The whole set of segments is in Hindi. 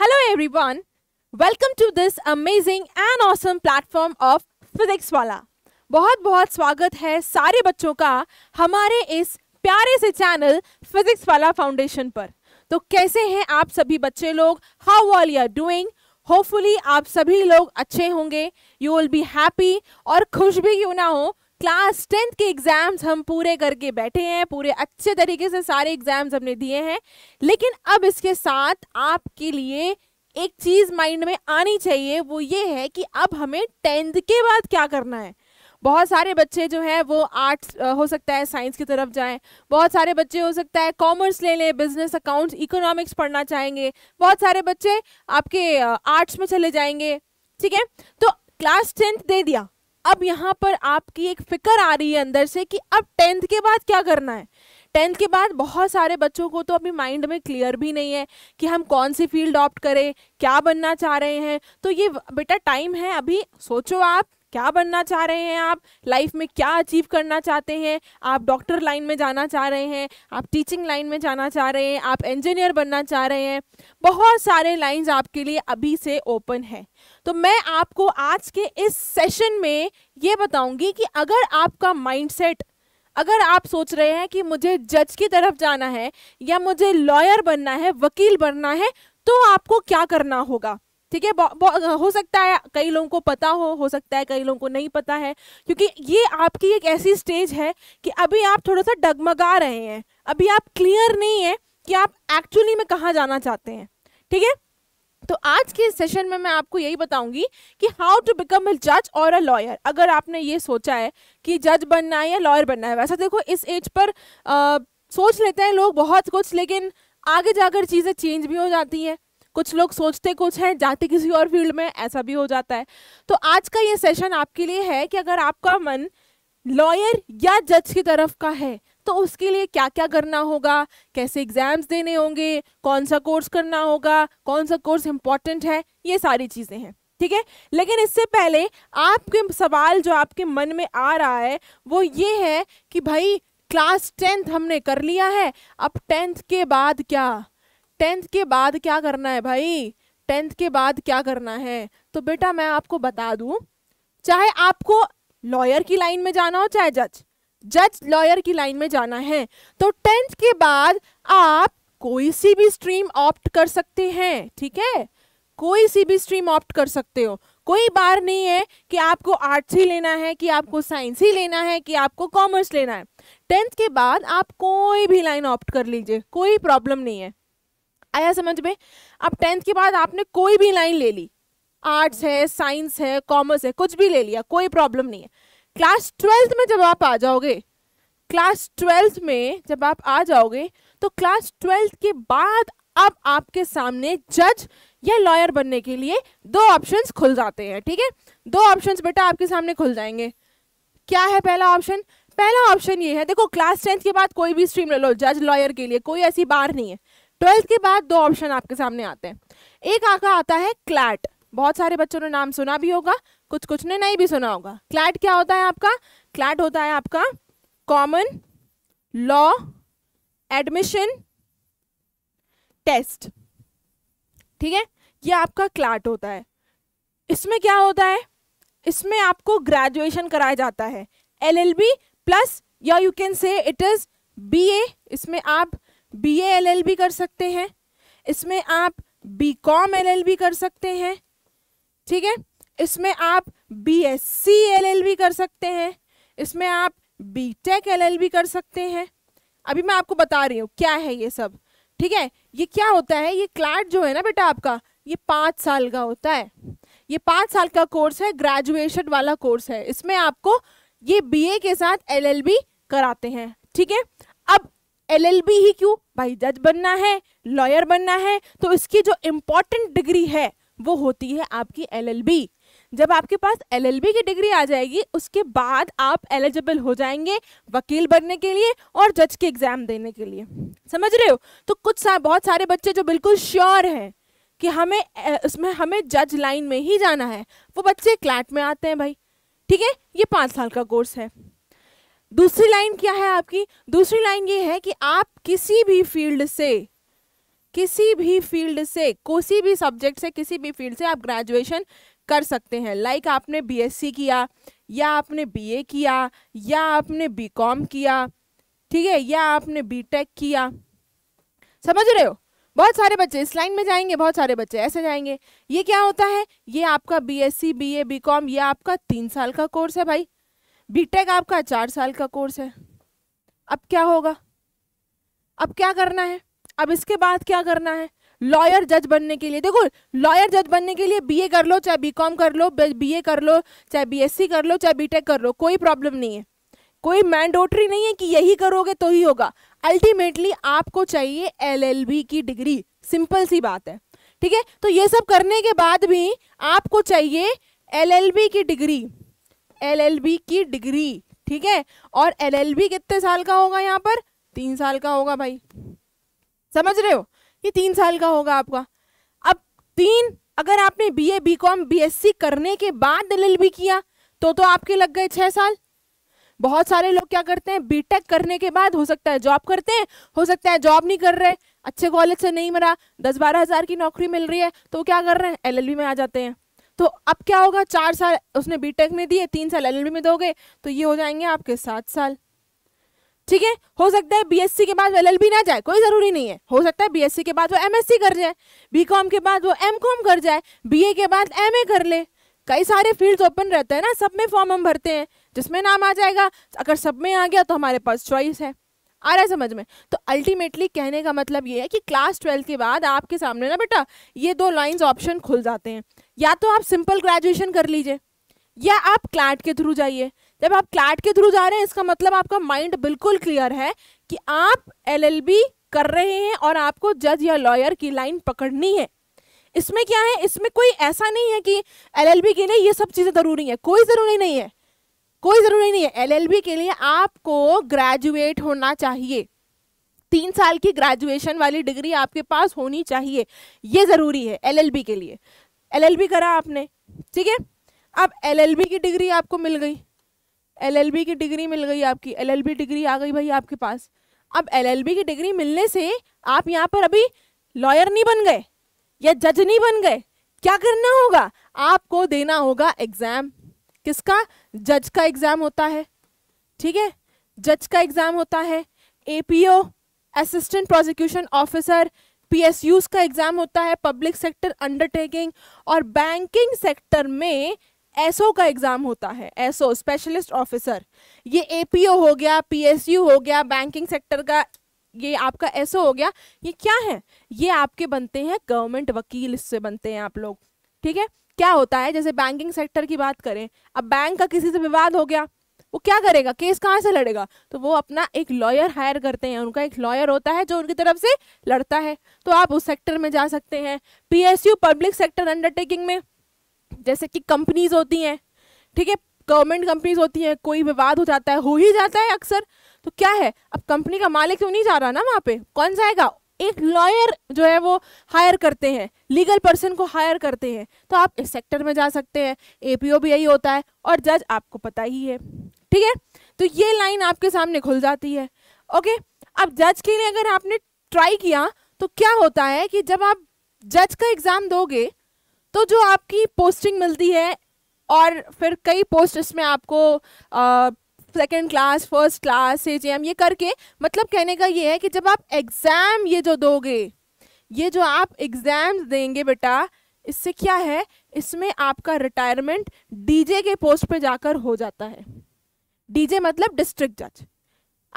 Hello everyone. Welcome to this amazing and awesome platform of physics वाला बहुत बहुत स्वागत है सारे बच्चों का हमारे इस प्यारे से चैनल फिजिक्स वाला फाउंडेशन पर तो कैसे हैं आप सभी बच्चे लोग how all you are doing hopefully आप सभी लोग अच्छे होंगे यू विल बी हैप्पी और खुश भी क्यों ना हो क्लास टेंथ के एग्जाम्स हम पूरे करके बैठे हैं पूरे अच्छे तरीके से सारे एग्जाम्स हमने दिए हैं लेकिन अब इसके साथ आपके लिए एक चीज़ माइंड में आनी चाहिए वो ये है कि अब हमें टेंथ के बाद क्या करना है बहुत सारे बच्चे जो हैं वो आर्ट्स हो सकता है साइंस की तरफ जाएं बहुत सारे बच्चे हो सकता है कॉमर्स ले लें बिजनेस अकाउंट्स इकोनॉमिक्स पढ़ना चाहेंगे बहुत सारे बच्चे आपके आर्ट्स में चले जाएंगे ठीक है तो क्लास टेंथ दे दिया अब यहाँ पर आपकी एक फिक्र आ रही है अंदर से कि अब टेंथ के बाद क्या करना है टेंथ के बाद बहुत सारे बच्चों को तो अपनी माइंड में क्लियर भी नहीं है कि हम कौन सी फील्ड ऑप्ट करें क्या बनना चाह रहे हैं तो ये बेटा टाइम है अभी सोचो आप क्या बनना चाह रहे हैं आप लाइफ में क्या अचीव करना चाहते हैं आप डॉक्टर लाइन में जाना चाह रहे हैं आप टीचिंग लाइन में जाना चाह रहे हैं आप इंजीनियर बनना चाह रहे हैं बहुत सारे लाइंस आपके लिए अभी से ओपन है तो मैं आपको आज के इस सेशन में ये बताऊंगी कि अगर आपका माइंडसेट अगर आप सोच रहे हैं कि मुझे जज की तरफ जाना है या मुझे लॉयर बनना है वकील बनना है तो आपको क्या करना होगा ठीक है हो सकता है कई लोगों को पता हो हो सकता है कई लोगों को नहीं पता है क्योंकि ये आपकी एक ऐसी स्टेज है कि अभी आप थोड़ा सा डगमगा रहे हैं अभी आप क्लियर नहीं है कि आप एक्चुअली में कहाँ जाना चाहते हैं ठीक है तो आज के सेशन में मैं आपको यही बताऊंगी कि हाउ टू बिकम अ जज और अ लॉयर अगर आपने ये सोचा है कि जज बनना है या लॉयर बनना है वैसा देखो इस एज पर आ, सोच लेते हैं लोग बहुत कुछ लेकिन आगे जाकर चीज़ें चेंज भी हो जाती हैं कुछ लोग सोचते कुछ हैं जाते किसी और फील्ड में ऐसा भी हो जाता है तो आज का ये सेशन आपके लिए है कि अगर आपका मन लॉयर या जज की तरफ का है तो उसके लिए क्या क्या करना होगा कैसे एग्जाम्स देने होंगे कौन सा कोर्स करना होगा कौन सा कोर्स इम्पॉर्टेंट है ये सारी चीज़ें हैं ठीक है लेकिन इससे पहले आपके सवाल जो आपके मन में आ रहा है वो ये है कि भाई क्लास टेंथ हमने कर लिया है अब टेंथ के बाद क्या टेंथ के बाद क्या करना है भाई टेंथ के बाद क्या करना है तो बेटा मैं आपको बता दूं चाहे आपको लॉयर की लाइन में जाना हो चाहे जज जज लॉयर की लाइन में जाना है तो टेंथ के बाद आप कोई सी भी स्ट्रीम ऑप्ट कर सकते हैं ठीक है कोई सी भी स्ट्रीम ऑप्ट कर सकते हो कोई बार नहीं है कि आपको आर्ट्स ही लेना है कि आपको साइंस ही लेना है कि आपको कॉमर्स लेना है टेंथ के बाद आप कोई भी लाइन ऑप्ट कर लीजिए कोई प्रॉब्लम नहीं है आया समझ में अब टेंथ के बाद आपने कोई भी लाइन ले ली आर्ट्स है साइंस है कॉमर्स है कुछ भी ले लिया कोई प्रॉब्लम नहीं है क्लास ट्वेल्थ में जब आप आ जाओगे क्लास ट्वेल्थ में जब आप आ जाओगे तो क्लास ट्वेल्थ के बाद अब आपके सामने जज या लॉयर बनने के लिए दो ऑप्शंस खुल जाते हैं ठीक है थीके? दो ऑप्शंस बेटा आपके सामने खुल जाएंगे क्या है पहला ऑप्शन पहला ऑप्शन ये है देखो क्लास टेंथ के बाद कोई भी स्ट्रीम ले लो जज लॉयर के लिए कोई ऐसी बार नहीं है ट्वेल्थ के बाद दो ऑप्शन आपके सामने आते हैं एक आका आता है क्लैट बहुत सारे बच्चों ने नाम सुना भी होगा कुछ कुछ ने नहीं भी सुना होगा क्लैट क्या होता है आपका क्लैट होता है आपका कॉमन लॉ एडमिशन टेस्ट ठीक है ये आपका क्लाट होता है इसमें क्या होता है इसमें आपको ग्रेजुएशन कराया जाता है एलएलबी प्लस या you can say it is BA इसमें आप बी एल एल भी कर सकते हैं इसमें आप बी कॉम एल एल भी कर सकते हैं ठीक है इसमें आप B S C L L कर सकते हैं इसमें आप बी टेक एल एल कर सकते हैं अभी मैं आपको बता रही हूँ क्या है ये सब ठीक है ये क्या होता है ये क्लाट जो है ना बेटा आपका ये पाँच साल का होता है ये पाँच साल का कोर्स है ग्रेजुएशन वाला कोर्स है इसमें आपको ये बीए के साथ एलएलबी कराते हैं ठीक है अब एलएलबी ही क्यों भाई जज बनना है लॉयर बनना है तो इसकी जो इम्पोर्टेंट डिग्री है वो होती है आपकी एलएलबी जब आपके पास एलएलबी की डिग्री आ जाएगी उसके बाद आप एलिजिबल हो जाएंगे वकील बनने के लिए और जज के एग्जाम देने के लिए समझ रहे हो तो कुछ सा, बहुत सारे बच्चे जो बिल्कुल श्योर हैं कि हमें उसमें हमें जज लाइन में ही जाना है वो बच्चे क्लैट में आते हैं भाई ठीक है ये पाँच साल का कोर्स है दूसरी लाइन क्या है आपकी दूसरी लाइन ये है कि आप किसी भी फील्ड से किसी भी फील्ड से किसी भी सब्जेक्ट से किसी भी फील्ड से आप ग्रेजुएशन कर सकते हैं लाइक like आपने बीएससी किया या आपने बीए किया या आपने बीकॉम किया ठीक है या आपने बीटेक किया समझ रहे हो बहुत सारे बच्चे इस लाइन में जाएंगे बहुत सारे बच्चे ऐसे जाएंगे ये क्या होता है ये आपका बीएससी बीए बीकॉम ये आपका तीन साल का कोर्स है भाई बीटेक आपका चार साल का कोर्स है अब क्या होगा अब क्या करना है अब इसके बाद क्या करना है लॉयर जज बनने के लिए देखो लॉयर जज बनने के लिए बीए कर लो चाहे बीकॉम कर लो बीए कर लो चाहे बीएससी कर लो चाहे बीटेक कर लो कोई प्रॉब्लम नहीं है कोई मैंडोटरी नहीं है कि यही करोगे तो ही होगा अल्टीमेटली आपको चाहिए एलएलबी की डिग्री सिंपल सी बात है ठीक है तो ये सब करने के बाद भी आपको चाहिए एल की डिग्री एलएलबी की डिग्री ठीक है और एलएलबी कितने साल का होगा यहाँ पर तीन साल का होगा भाई समझ रहे हो ये तीन साल का होगा आपका अब तीन अगर आपने बीए बीकॉम बीएससी करने के बाद एलएलबी किया तो तो आपके लग गए छह साल बहुत सारे लोग क्या करते हैं बीटेक करने के बाद हो सकता है जॉब करते हैं हो सकता है जॉब नहीं कर रहे अच्छे कॉलेज से नहीं मरा दस बारह हजार की नौकरी मिल रही है तो क्या कर रहे हैं एलएलबी में आ जाते हैं तो अब क्या होगा चार साल उसने बी में दिए तीन साल एल में दोगे तो ये हो जाएंगे आपके सात साल ठीक है हो सकता है बीएससी के बाद एलएलबी ना जाए कोई जरूरी नहीं है हो सकता है बीएससी के बाद वो एमएससी कर जाए बीकॉम के बाद वो एमकॉम कर जाए बीए के बाद एमए कर ले कई सारे फील्ड्स ओपन रहते हैं ना सब में फॉर्म हम भरते हैं जिसमें नाम आ जाएगा अगर सब में आ गया तो हमारे पास चॉइस है आ रहा है समझ में तो अल्टीमेटली कहने का मतलब ये है कि क्लास ट्वेल्थ के बाद आपके सामने ना बेटा ये दो लाइंस ऑप्शन खुल जाते हैं या तो आप सिंपल ग्रेजुएशन कर लीजिए या आप क्लाट के थ्रू जाइए जब आप क्लाट के थ्रू जा रहे हैं इसका मतलब आपका माइंड बिल्कुल क्लियर है कि आप एलएलबी कर रहे हैं और आपको जज या लॉयर की लाइन पकड़नी है इसमें क्या है इसमें कोई ऐसा नहीं है कि एलएलबी के लिए ये सब चीज़ें ज़रूरी है कोई ज़रूरी नहीं है कोई ज़रूरी नहीं है एलएलबी के लिए आपको ग्रेजुएट होना चाहिए तीन साल की ग्रेजुएशन वाली डिग्री आपके पास होनी चाहिए ये ज़रूरी है एलएलबी के लिए एलएलबी करा आपने ठीक है अब एलएलबी की डिग्री आपको मिल गई एलएलबी की डिग्री मिल गई आपकी एलएलबी डिग्री आ गई भाई आपके पास अब एलएलबी की डिग्री मिलने से आप यहाँ पर अभी लॉयर नहीं बन गए या जज नहीं बन गए क्या करना होगा आपको देना होगा एग्जाम किसका जज का एग्जाम होता है ठीक है जज का एग्जाम होता है APO assistant prosecution officer PSUs का एग्जाम होता है पब्लिक सेक्टर अंडरटेकिंग और बैंकिंग सेक्टर में एसओ का एग्जाम होता है एसओ स्पेशलिस्ट ऑफिसर ये एपीओ हो गया पीएसयू हो गया बैंकिंग सेक्टर का ये आपका एसओ हो गया ये क्या है ये आपके बनते हैं गवर्नमेंट वकील इससे बनते हैं आप लोग ठीक है क्या होता है जैसे बैंकिंग सेक्टर की बात करें अब बैंक का किसी से विवाद हो गया वो क्या करेगा केस कहाँ से लड़ेगा तो वो अपना एक लॉयर हायर करते हैं उनका एक लॉयर होता है जो उनकी तरफ से लड़ता है तो आप उस सेक्टर में जा सकते हैं पीएसयू पब्लिक सेक्टर अंडरटेकिंग में जैसे कि कंपनीज होती हैं ठीक है गवर्नमेंट कंपनीज होती हैं कोई विवाद हो जाता है हो ही जाता है अक्सर तो क्या है अब कंपनी का मालिक क्यों तो नहीं जा रहा ना वहाँ पे कौन जाएगा एक लॉयर जो है वो हायर करते हैं लीगल पर्सन को हायर करते हैं तो आप इस सेक्टर में जा सकते हैं एपीओ भी यही होता है और जज आपको पता ही है ठीक है तो ये लाइन आपके सामने खुल जाती है ओके अब जज के लिए अगर आपने ट्राई किया तो क्या होता है कि जब आप जज का एग्ज़ाम दोगे तो जो आपकी पोस्टिंग मिलती है और फिर कई पोस्ट इसमें आपको आ, second class first class A ये करके मतलब कहने का ये है कि जब आप एग्ज़ाम ये जो दोगे ये जो आप एग्ज़ाम देंगे बेटा इससे क्या है इसमें आपका रिटायरमेंट डीजे के पोस्ट पे जाकर हो जाता है डीजे मतलब डिस्ट्रिक्ट जज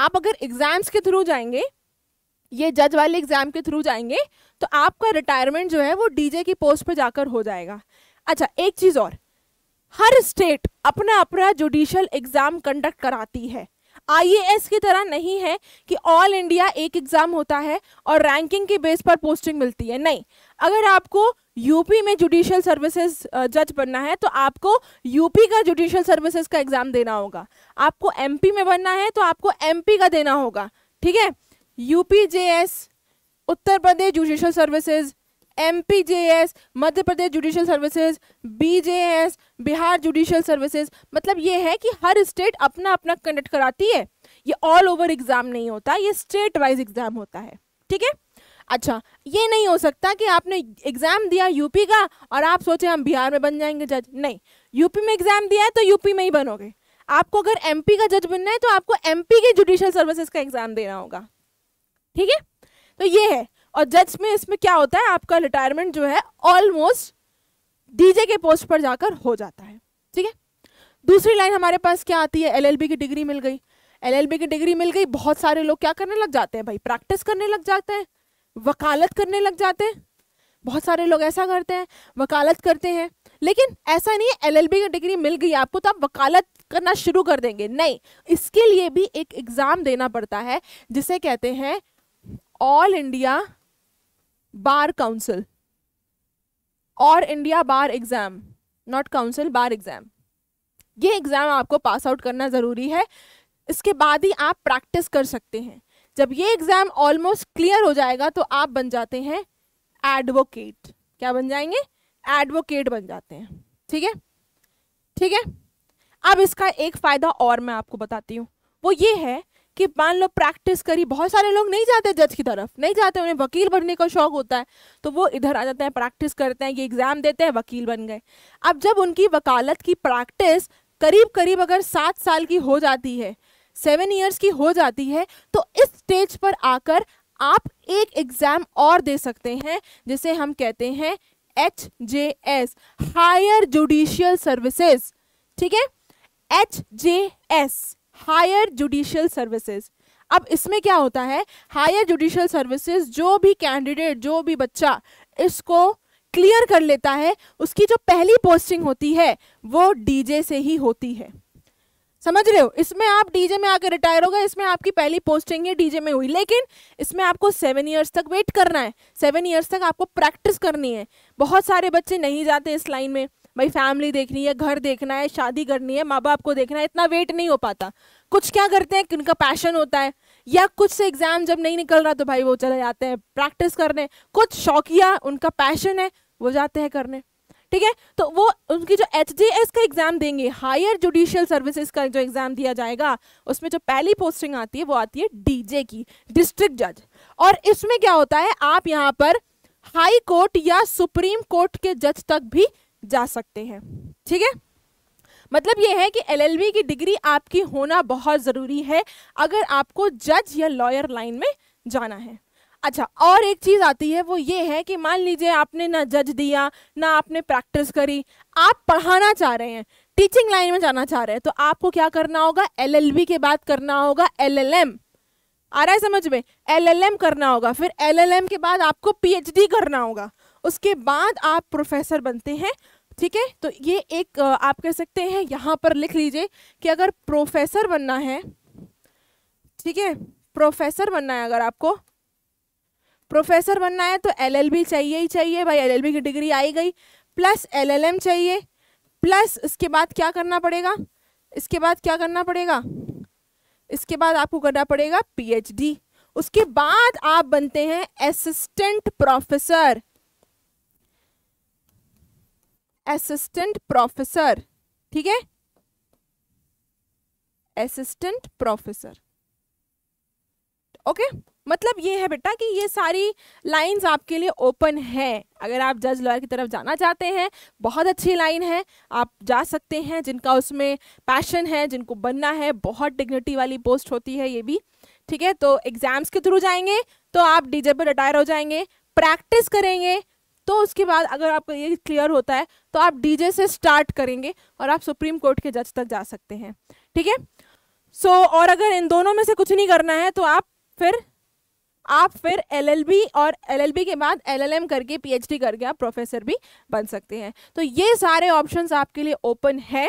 आप अगर एग्ज़ाम्स के थ्रू जाएंगे ये जज वाले एग्ज़ाम के थ्रू जाएंगे तो आपका रिटायरमेंट जो है वो डीजे की पोस्ट पे जाकर हो जाएगा अच्छा एक चीज़ और हर स्टेट अपना अपना जुडिशल एग्ज़ाम कंडक्ट कराती है आईएएस की तरह नहीं है कि ऑल इंडिया एक एग्ज़ाम होता है और रैंकिंग के बेस पर पोस्टिंग मिलती है नहीं अगर आपको यूपी में जुडिशियल सर्विसेज जज बनना है तो आपको यूपी का जुडिशियल सर्विसेज का एग्ज़ाम देना होगा आपको एमपी में बनना है तो आपको एमपी का देना होगा ठीक है UP J Uttar Pradesh judicial services M P J S Madhya Pradesh judicial services B J S Bihar judicial services मतलब ये है कि हर स्टेट अपना अपना कंडक्ट कराती है ये ऑल ओवर एग्जाम नहीं होता ये स्टेट वाइज एग्जाम होता है ठीक है अच्छा ये नहीं हो सकता कि आपने एग्ज़ाम दिया यूपी का और आप सोचे हम बिहार में बन जाएंगे जज नहीं यूपी में एग्ज़ाम दिया है तो यूपी में ही बनोगे आपको अगर एमपी का जज बनना है तो आपको एमपी के जुडिशियल सर्विसेज का एग्ज़ाम देना होगा ठीक है तो ये है और जज में इसमें क्या होता है आपका रिटायरमेंट जो है ऑलमोस्ट डीजे के पोस्ट पर जाकर हो जाता है ठीक है दूसरी लाइन हमारे पास क्या आती है एलएलबी की डिग्री मिल गई एलएलबी की डिग्री मिल गई बहुत सारे लोग क्या करने लग जाते हैं भाई प्रैक्टिस करने लग जाते हैं वकालत करने लग जाते हैं बहुत सारे लोग ऐसा करते हैं वकालत करते हैं लेकिन ऐसा नहीं है एल की डिग्री मिल गई आपको तो आप वकालत करना शुरू कर देंगे नहीं इसके लिए भी एक एग्ज़ाम देना पड़ता है जिसे कहते हैं ऑल इंडिया बार काउंसिल और India bar exam not council bar exam ये एग्ज़ाम आपको पास आउट करना ज़रूरी है इसके बाद ही आप प्रैक्टिस कर सकते हैं जब ये एग्ज़ाम ऑलमोस्ट क्लियर हो जाएगा तो आप बन जाते हैं एडवोकेट क्या बन जाएंगे एडवोकेट बन जाते हैं ठीक है ठीक है अब इसका एक फ़ायदा और मैं आपको बताती हूँ वो ये है कि मान लो प्रैक्टिस करी बहुत सारे लोग नहीं जाते जज की तरफ नहीं जाते उन्हें वकील बनने का शौक होता है तो वो इधर आ जाते हैं प्रैक्टिस करते हैं ये एग्ज़ाम देते हैं वकील बन गए अब जब उनकी वकालत की प्रैक्टिस करीब करीब अगर सात साल की हो जाती है सेवन ईयर्स की हो जाती है तो इस स्टेज पर आकर आप एक एग्ज़ाम और दे सकते हैं जिसे हम कहते हैं H J S higher judicial services ठीक है H J S higher judicial services अब इसमें क्या होता है हायर जुडिशियल सर्विसेज जो भी कैंडिडेट जो भी बच्चा इसको क्लियर कर लेता है उसकी जो पहली पोस्टिंग होती है वो डीजे से ही होती है समझ रहे हो इसमें आप डीजे में आकर रिटायर होगा इसमें आपकी पहली पोस्टिंग है डीजे में हुई लेकिन इसमें आपको सेवन ईयर्स तक वेट करना है सेवन ईयर्स तक आपको प्रैक्टिस करनी है बहुत सारे बच्चे नहीं जाते इस लाइन में भाई फैमिली देखनी है घर देखना है शादी करनी है माँ बाप को देखना है इतना वेट नहीं हो पाता कुछ क्या करते हैं उनका पैशन होता है या कुछ से एग्जाम जब नहीं निकल रहा तो भाई वो चले जाते हैं प्रैक्टिस करने कुछ शौकिया उनका पैशन है वो जाते हैं करने ठीक है तो वो उनकी जो एच का एग्जाम देंगे हायर जुडिशियल सर्विसेज का जो एग्जाम दिया जाएगा उसमें जो पहली पोस्टिंग आती है वो आती है डीजे की डिस्ट्रिक्ट जज और इसमें क्या होता है आप यहाँ पर हाई कोर्ट या सुप्रीम कोर्ट के जज तक भी जा सकते हैं ठीक है मतलब ये है कि एलएलबी की डिग्री आपकी होना बहुत ज़रूरी है अगर आपको जज या लॉयर लाइन में जाना है अच्छा और एक चीज़ आती है वो ये है कि मान लीजिए आपने ना जज दिया ना आपने प्रैक्टिस करी आप पढ़ाना चाह रहे हैं टीचिंग लाइन में जाना चाह रहे हैं तो आपको क्या करना होगा एल के बाद करना होगा एल आ रहा है समझ में एल करना होगा फिर एल के बाद आपको पी करना होगा उसके बाद आप प्रोफेसर बनते हैं ठीक है तो ये एक आप कह सकते हैं यहाँ पर लिख लीजिए कि अगर प्रोफेसर बनना है ठीक है प्रोफेसर बनना है अगर आपको प्रोफेसर बनना है तो एलएलबी चाहिए ही चाहिए भाई एलएलबी की डिग्री आई गई प्लस एलएलएम चाहिए प्लस इसके बाद क्या करना पड़ेगा इसके बाद क्या करना पड़ेगा इसके बाद आपको करना पड़ेगा पीएचडी उसके बाद आप बनते हैं असिस्टेंट प्रोफेसर असिस्टेंट प्रोफेसर ठीक है असिस्टेंट प्रोफेसर ओके मतलब ये है बेटा कि ये सारी लाइंस आपके लिए ओपन है अगर आप जज लॉयर की तरफ जाना चाहते हैं बहुत अच्छी लाइन है आप जा सकते हैं जिनका उसमें पैशन है जिनको बनना है बहुत डिग्निटी वाली पोस्ट होती है ये भी ठीक है तो एग्ज़ाम्स के थ्रू जाएंगे तो आप पर रिटायर हो जाएंगे प्रैक्टिस करेंगे तो उसके बाद अगर आपको ये क्लियर होता है तो आप डीजे से स्टार्ट करेंगे और आप सुप्रीम कोर्ट के जज तक जा सकते हैं ठीक है सो so, और अगर इन दोनों में से कुछ नहीं करना है तो आप फिर आप फिर एलएलबी और एलएलबी के बाद एलएलएम करके पीएचडी करके आप प्रोफेसर भी बन सकते हैं तो ये सारे ऑप्शंस आपके लिए ओपन है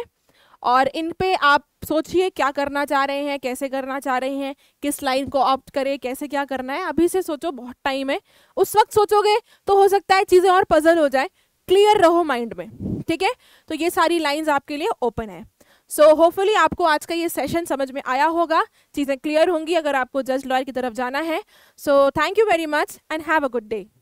और इन पे आप सोचिए क्या करना चाह रहे हैं कैसे करना चाह रहे हैं किस लाइन को ऑप्ट करें कैसे क्या करना है अभी से सोचो बहुत टाइम है उस वक्त सोचोगे तो हो सकता है चीज़ें और पजल हो जाए क्लियर रहो माइंड में ठीक है तो ये सारी लाइंस आपके लिए ओपन है सो so, होपफुली आपको आज का ये सेशन समझ में आया होगा चीज़ें क्लियर होंगी अगर आपको जज लॉयर की तरफ जाना है so thank you very much and have a good day